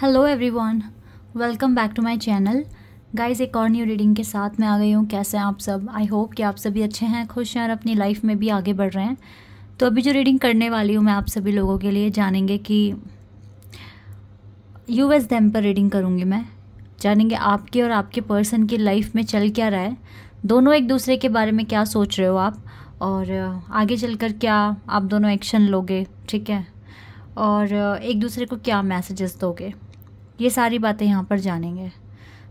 Hello everyone welcome back to my channel guys एक और new reading के साथ मैं आ गई हूँ कैसे हैं आप सब आई होप कि आप सभी अच्छे हैं खुश हैं और अपनी लाइफ में भी आगे बढ़ रहे हैं तो अभी जो रीडिंग करने वाली हूँ मैं आप सभी लोगों के लिए जानेंगे कि यू एस दैम पर रीडिंग करूँगी मैं जानेंगे आपके और आपके पर्सन की लाइफ में चल क्या रहा है दोनों एक दूसरे के बारे में क्या सोच रहे हो आप और आगे चलकर क्या आप दोनों एक्शन लोगे ठीक है और एक दूसरे को क्या मैसेजेस दोगे ये सारी बातें यहाँ पर जानेंगे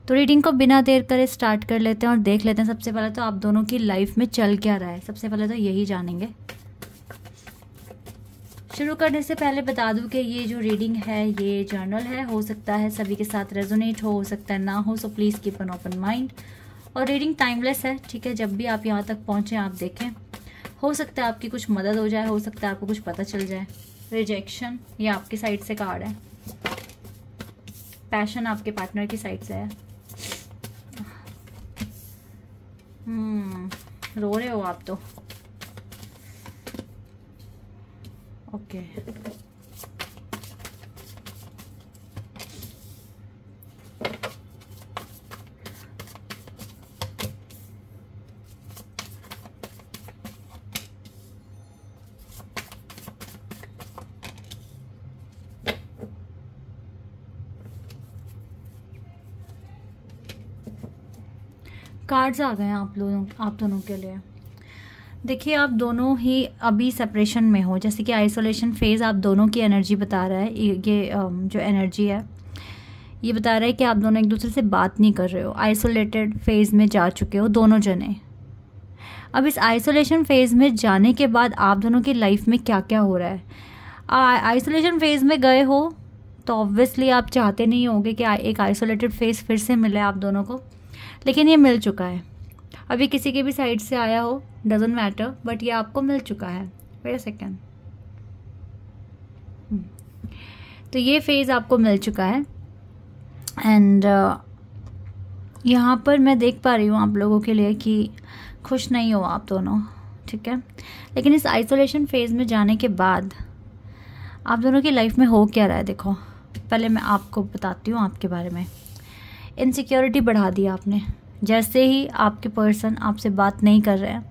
तो रीडिंग को बिना देर करे स्टार्ट कर लेते हैं और देख लेते हैं सबसे पहले तो आप दोनों की लाइफ में चल क्या रहा है सबसे पहले तो यही जानेंगे शुरू करने से पहले बता दूं कि ये जो रीडिंग है ये जर्नल है हो सकता है सभी के साथ रेजोनेट हो हो सकता है ना हो so please keep an open mind और रीडिंग टाइमलेस है ठीक है जब भी आप यहाँ तक पहुंचे आप देखें हो सकता है आपकी कुछ मदद हो जाए हो सकता है आपको कुछ पता चल जाए रिजेक्शन ये आपकी साइड से कार्ड है पैशन आपके पार्टनर की साइड से है हम्म, रो रहे हो आप तो ओके okay. कार्ड्स आ गए आप लोगों आप दोनों के लिए देखिए आप दोनों ही अभी सेपरेशन में हो जैसे कि आइसोलेशन फेज़ आप दोनों की एनर्जी बता रहा है ये um, जो एनर्जी है ये बता रहा है कि आप दोनों एक दूसरे से बात नहीं कर रहे हो आइसोलेटेड फेज़ में जा चुके हो दोनों जने अब इस आइसोलेशन फ़ेज़ में जाने के बाद आप दोनों की लाइफ में क्या क्या हो रहा है आइसोलेशन फेज़ में गए हो तो ऑब्वियसली आप चाहते नहीं होंगे कि एक आइसोलेटेड फेज़ फिर से मिले आप दोनों को लेकिन ये मिल चुका है अभी किसी के भी साइड से आया हो डजेंट मैटर बट ये आपको मिल चुका है वेट सेकेंड hmm. तो ये फेज़ आपको मिल चुका है एंड uh, यहाँ पर मैं देख पा रही हूँ आप लोगों के लिए कि खुश नहीं हो आप दोनों ठीक है लेकिन इस आइसोलेशन फेज़ में जाने के बाद आप दोनों की लाइफ में हो क्या रहा है देखो पहले मैं आपको बताती हूँ आपके बारे में इनसिक्योरिटी बढ़ा दी आपने जैसे ही आपके पर्सन आपसे बात नहीं कर रहे हैं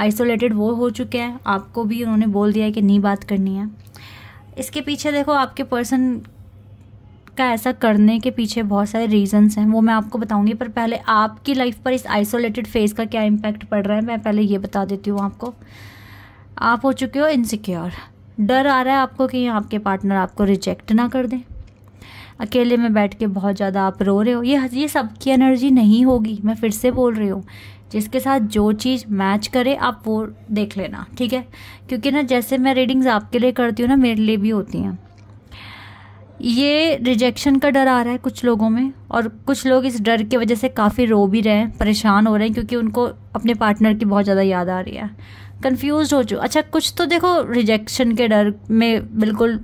आइसोलेटेड वो हो चुके हैं आपको भी उन्होंने बोल दिया है कि नहीं बात करनी है इसके पीछे देखो आपके पर्सन का ऐसा करने के पीछे बहुत सारे रीजंस हैं वो मैं आपको बताऊंगी पर पहले आपकी लाइफ पर इस आइसोलेटेड फेज़ का क्या इम्पैक्ट पड़ रहा है मैं पहले ये बता देती हूँ आपको आप हो चुके हो इनसिक्योर डर आ रहा है आपको कि आपके पार्टनर आपको रिजेक्ट ना कर दें अकेले में बैठ के बहुत ज़्यादा आप रो रहे हो ये ये सब की एनर्जी नहीं होगी मैं फिर से बोल रही हूँ जिसके साथ जो चीज़ मैच करे आप वो देख लेना ठीक है क्योंकि ना जैसे मैं रीडिंग्स आपके लिए करती हूँ ना मेरे लिए भी होती हैं ये रिजेक्शन का डर आ रहा है कुछ लोगों में और कुछ लोग इस डर की वजह से काफ़ी रो भी रहे हैं परेशान हो रहे हैं क्योंकि उनको अपने पार्टनर की बहुत ज़्यादा याद आ रही है कन्फ्यूज हो चुके अच्छा कुछ तो देखो रिजेक्शन के डर में बिल्कुल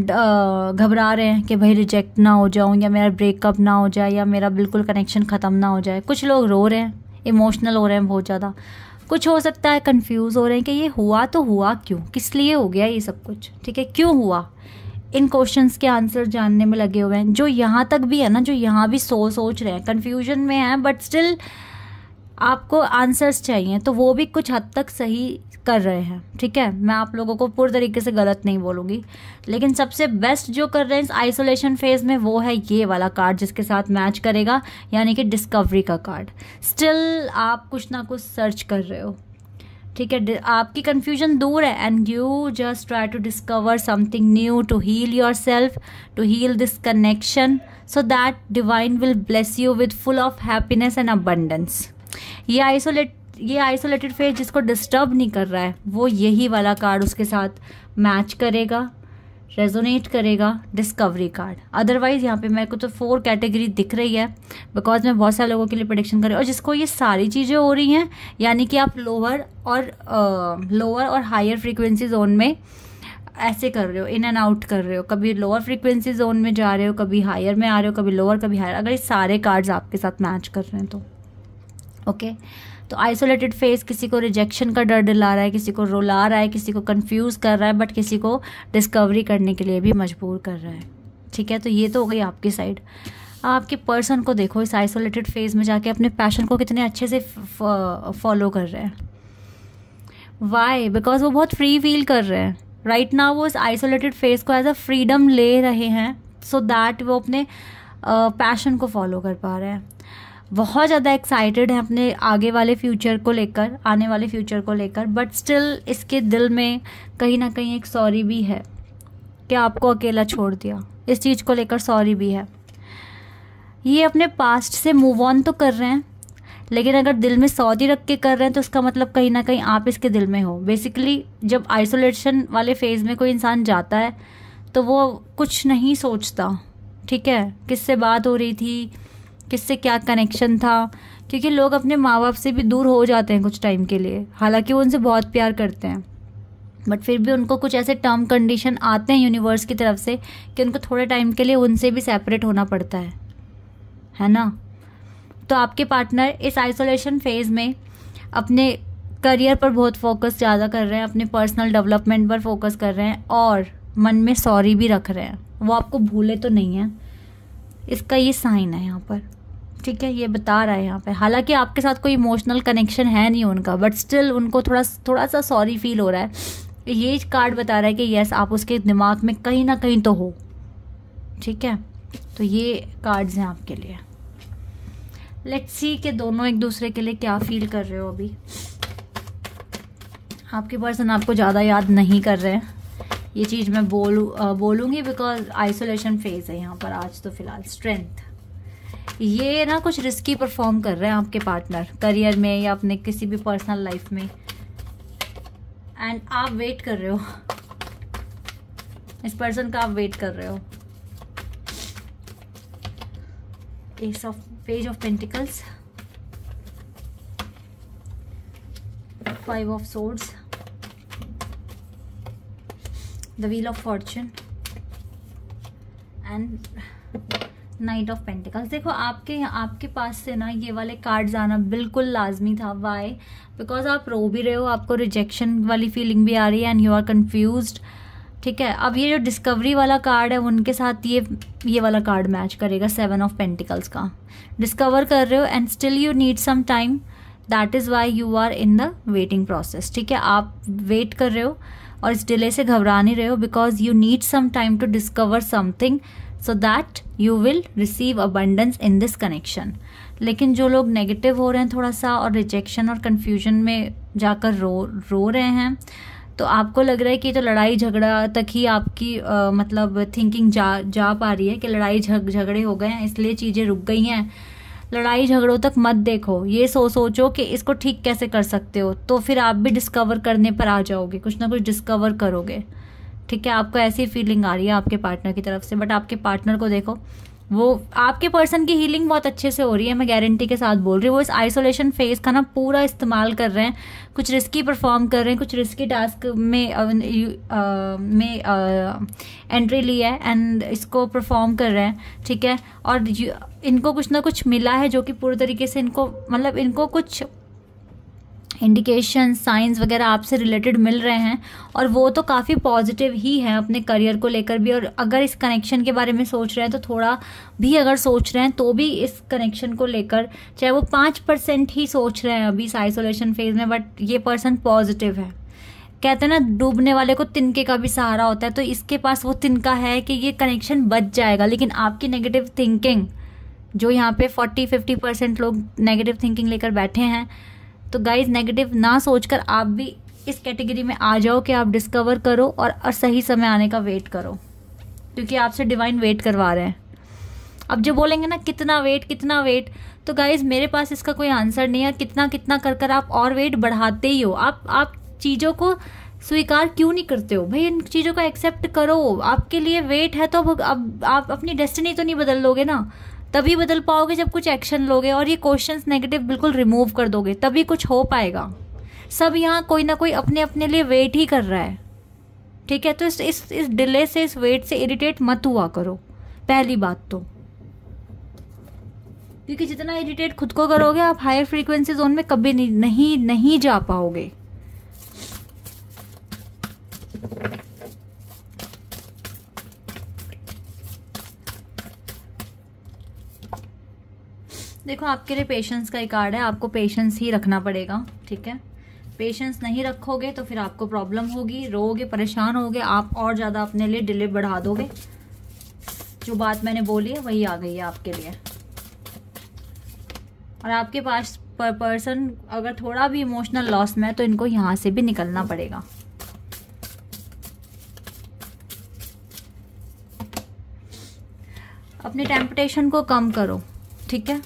घबरा रहे हैं कि भाई रिजेक्ट ना हो जाऊँ या मेरा ब्रेकअप ना हो जाए या मेरा बिल्कुल कनेक्शन ख़त्म ना हो जाए कुछ लोग रो रहे हैं इमोशनल हो रहे हैं बहुत ज़्यादा कुछ हो सकता है कंफ्यूज हो रहे हैं कि ये हुआ तो हुआ क्यों किस लिए हो गया ये सब कुछ ठीक है क्यों हुआ इन क्वेश्चंस के आंसर जानने में लगे हुए हैं जो यहाँ तक भी है ना जो यहाँ भी सोच सोच रहे हैं कन्फ्यूजन में हैं बट स्टिल आपको आंसर्स चाहिए तो वो भी कुछ हद तक सही कर रहे हैं ठीक है मैं आप लोगों को पूरे तरीके से गलत नहीं बोलूँगी लेकिन सबसे बेस्ट जो कर रहे हैं इस आइसोलेशन फेज में वो है ये वाला कार्ड जिसके साथ मैच करेगा यानी कि डिस्कवरी का कार्ड स्टिल आप कुछ ना कुछ सर्च कर रहे हो ठीक है आपकी कन्फ्यूजन दूर है and you just try to discover something new to heal yourself to heal this connection so that divine will bless you with full of happiness and abundance ये आइसोलेट ये आइसोलेटेड फेज जिसको disturb नहीं कर रहा है वो यही वाला कार्ड उसके साथ मैच करेगा रेजोनेट करेगा डिस्कवरी कार्ड अदरवाइज़ यहाँ पे मेरे को तो फोर कैटेगरी दिख रही है बिकॉज मैं बहुत सारे लोगों के लिए प्रोडिक्शन कर रही हूँ और जिसको ये सारी चीज़ें हो रही हैं यानी कि आप लोअर और लोअर और हायर फ्रीक्वेंसी जोन में ऐसे कर रहे हो इन एंड आउट कर रहे हो कभी लोअर फ्रीक्वेंसी जोन में जा रहे हो कभी हायर में आ रहे हो कभी लोअर कभी हायर अगर ये सारे कार्ड्स आपके साथ मैच कर रहे हैं तो ओके तो आइसोलेटेड फेस किसी को रिजेक्शन का डर दिला रहा है किसी को रुला रहा है किसी को कंफ्यूज कर रहा है बट किसी को डिस्कवरी करने के लिए भी मजबूर कर रहा है ठीक है तो ये तो हो गई आपकी साइड आपके पर्सन को देखो इस आइसोलेटेड फेज में जाके अपने पैशन को कितने अच्छे से फॉलो कर रहे हैं वाई बिकॉज वो बहुत फ्री फील कर रहे हैं राइट ना वो इस आइसोलेटेड फेज को एज अ फ्रीडम ले रहे हैं सो so दैट वो अपने पैशन uh, को फॉलो कर पा रहे हैं बहुत ज़्यादा एक्साइटेड हैं अपने आगे वाले फ्यूचर को लेकर आने वाले फ्यूचर को लेकर बट स्टिल इसके दिल में कहीं ना कहीं एक सॉरी भी है कि आपको अकेला छोड़ दिया इस चीज़ को लेकर सॉरी भी है ये अपने पास्ट से मूव ऑन तो कर रहे हैं लेकिन अगर दिल में सौदी रख के कर रहे हैं तो उसका मतलब कहीं ना कहीं आप इसके दिल में हो बेसिकली जब आइसोलेशन वाले फेज़ में कोई इंसान जाता है तो वो कुछ नहीं सोचता ठीक है किससे बात हो रही थी किससे क्या कनेक्शन था क्योंकि लोग अपने माँ बाप से भी दूर हो जाते हैं कुछ टाइम के लिए हालांकि वो उनसे बहुत प्यार करते हैं बट फिर भी उनको कुछ ऐसे टर्म कंडीशन आते हैं यूनिवर्स की तरफ से कि उनको थोड़े टाइम के लिए उनसे भी सेपरेट होना पड़ता है है ना तो आपके पार्टनर इस आइसोलेशन फेज़ में अपने करियर पर बहुत फोकस ज़्यादा कर रहे हैं अपने पर्सनल डेवलपमेंट पर फोकस कर रहे हैं और मन में सॉरी भी रख रहे हैं वो आपको भूले तो नहीं है इसका ये साइन है यहाँ पर ठीक है ये बता रहा है यहाँ पे हालांकि आपके साथ कोई इमोशनल कनेक्शन है नहीं उनका बट स्टिल उनको थोड़ा थोड़ा सा सॉरी फील हो रहा है ये कार्ड बता रहा है कि यस आप उसके दिमाग में कहीं ना कहीं तो हो ठीक है तो ये कार्ड्स हैं आपके लिए लेट्स सी के दोनों एक दूसरे के लिए क्या फील कर रहे हो अभी आपके पर्सन आपको ज़्यादा याद नहीं कर रहे हैं ये चीज़ मैं बोलूँ बोलूँगी बिकॉज आइसोलेशन फेज़ है यहाँ पर आज तो फ़िलहाल स्ट्रेंथ ये ना कुछ रिस्की परफॉर्म कर रहे हैं आपके पार्टनर करियर में या अपने किसी भी पर्सनल लाइफ में एंड आप वेट कर रहे हो इस पर्सन का आप वेट कर रहे हो ace of page of pentacles five of swords the wheel of fortune and knight of pentacles देखो आपके आपके पास से ना ये वाले कार्ड आना बिल्कुल लाजमी था वाई बिकॉज आप रो भी रहे हो आपको रिजेक्शन वाली फीलिंग भी आ रही है एंड यू आर कन्फ्यूज ठीक है अब ये जो डिस्कवरी वाला कार्ड है उनके साथ ये ये वाला कार्ड मैच करेगा सेवन ऑफ पेंटिकल्स का डिस्कवर कर रहे हो and still you need some time that is why you are in the waiting process ठीक है आप वेट कर रहे हो और इस डिले से घबरा नहीं रहे हो because you need some time to discover something so that you will receive abundance in this connection लेकिन जो लोग नेगेटिव हो रहे हैं थोड़ा सा और रिजेक्शन और कन्फ्यूजन में जाकर रो रो रहे हैं तो आपको लग रहा है कि तो लड़ाई झगड़ा तक ही आपकी आ, मतलब थिंकिंग जा जा पा रही है कि लड़ाई झग झगड़े हो गए हैं इसलिए चीज़ें रुक गई हैं लड़ाई झगड़ों तक मत देखो ये सो सोचो कि इसको ठीक कैसे कर सकते हो तो फिर आप भी डिस्कवर करने पर आ जाओगे कुछ ना कुछ डिस्कवर करोगे ठीक है आपको ऐसी फीलिंग आ रही है आपके पार्टनर की तरफ से बट आपके पार्टनर को देखो वो आपके पर्सन की हीलिंग बहुत अच्छे से हो रही है मैं गारंटी के साथ बोल रही हूँ वो इस आइसोलेशन फेज का ना पूरा इस्तेमाल कर रहे हैं कुछ रिस्की परफॉर्म कर रहे हैं कुछ रिस्की टास्क में आ, में एंट्री ली है एंड इसको परफॉर्म कर रहे हैं ठीक है और इनको कुछ ना कुछ मिला है जो कि पूरे तरीके से इनको मतलब इनको कुछ इंडिकेशन साइंस वगैरह आपसे रिलेटेड मिल रहे हैं और वो तो काफ़ी पॉजिटिव ही है अपने करियर को लेकर भी और अगर इस कनेक्शन के बारे में सोच रहे हैं तो थोड़ा भी अगर सोच रहे हैं तो भी इस कनेक्शन को लेकर चाहे वो पाँच परसेंट ही सोच रहे हैं अभी इस आइसोलेशन फेज में बट ये पर्सन पॉजिटिव है कहते हैं ना डूबने वाले को तिनके का भी सहारा होता है तो इसके पास वो तिनका है कि ये कनेक्शन बच जाएगा लेकिन आपकी नेगेटिव थिंकिंग जो यहाँ पे फोर्टी फिफ्टी परसेंट लोग नेगेटिव थिंकिंग लेकर बैठे हैं तो गाइज नेगेटिव ना सोचकर आप भी इस कैटेगरी में आ जाओ कि आप डिस्कवर करो और, सही समय आने का वेट करो क्योंकि आपसे डिवाइन वेट करवा रहे हैं अब जो बोलेंगे ना कितना वेट कितना वेट तो गाइज मेरे पास इसका कोई आंसर नहीं है कितना कितना कर कर आप और वेट बढ़ाते ही हो आप आप चीज़ों को स्वीकार क्यों नहीं करते हो भाई इन चीज़ों को एक्सेप्ट करो आपके लिए वेट है तो अब आप, आप अपनी डेस्टिनी तो नहीं बदल लोगे ना तभी बदल पाओगे जब कुछ एक्शन लोगे और ये क्वेश्चन नेगेटिव बिल्कुल रिमूव कर दोगे तभी कुछ हो पाएगा सब यहाँ कोई ना कोई अपने अपने लिए वेट ही कर रहा है ठीक है तो इस इस इस डिले से इस वेट से इरिटेट मत हुआ करो पहली बात तो क्योंकि जितना इरिटेट खुद को करोगे आप हायर फ्रीक्वेंसी जोन में कभी नहीं नहीं, नहीं जा पाओगे देखो आपके लिए पेशेंस का ही कार्ड है आपको पेशेंस ही रखना पड़ेगा ठीक है पेशेंस नहीं रखोगे तो फिर आपको प्रॉब्लम होगी रोगे परेशान होगे आप और ज़्यादा अपने लिए डिले बढ़ा दोगे जो बात मैंने बोली है वही आ गई है आपके लिए और आपके पास पर पर्सन अगर थोड़ा भी इमोशनल लॉस में है तो इनको यहाँ से भी निकलना पड़ेगा अपने टेम्पटेशन को कम करो ठीक है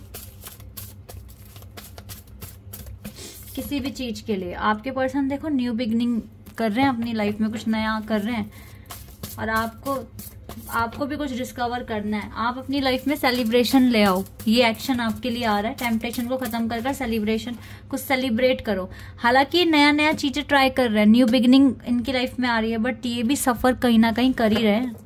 किसी भी चीज़ के लिए आपके पर्सन देखो न्यू बिगनिंग कर रहे हैं अपनी लाइफ में कुछ नया कर रहे हैं और आपको आपको भी कुछ डिस्कवर करना है आप अपनी लाइफ में सेलिब्रेशन ले आओ ये एक्शन आपके लिए आ रहा है टेम्पटेशन को खत्म कर कर सेलिब्रेशन कुछ सेलिब्रेट करो हालांकि नया नया चीज़ें ट्राई कर रहे हैं न्यू बिगनिंग इनकी लाइफ में आ रही है बट ये भी सफ़र कहीं ना कहीं कर ही रहे हैं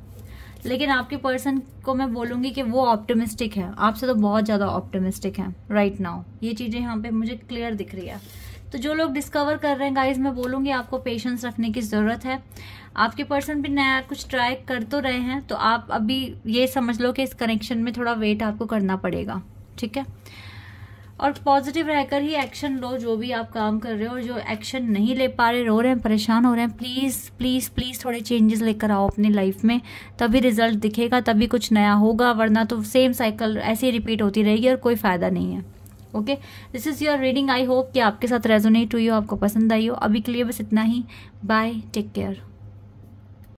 लेकिन आपके पर्सन को मैं बोलूंगी कि वो ऑप्टोमिस्टिक है आपसे तो बहुत ज़्यादा ऑप्टोमिस्टिक है राइट नाउ ये चीज़ें यहाँ पे मुझे क्लियर दिख रही है तो जो लोग डिस्कवर कर रहे हैं गाइज मैं बोलूँगी आपको पेशेंस रखने की ज़रूरत है आपके पर्सन भी नया कुछ ट्राई कर तो रहे हैं तो आप अभी ये समझ लो कि इस कनेक्शन में थोड़ा वेट आपको करना पड़ेगा ठीक है और पॉजिटिव रहकर ही एक्शन लो जो भी आप काम कर रहे हो और जो एक्शन नहीं ले पा रहे रो रहे हैं परेशान हो रहे हैं प्लीज़ प्लीज़ प्लीज़ थोड़े चेंजेस लेकर आओ अपनी लाइफ में तभी रिजल्ट दिखेगा तभी कुछ नया होगा वरना तो सेम साइकिल ऐसे ही रिपीट होती रहेगी और कोई फ़ायदा नहीं है okay this is your reading I hope कि आपके साथ रेजोनेट हुई हो आपको पसंद आई हो अभी के लिए बस इतना ही बाय टेक केयर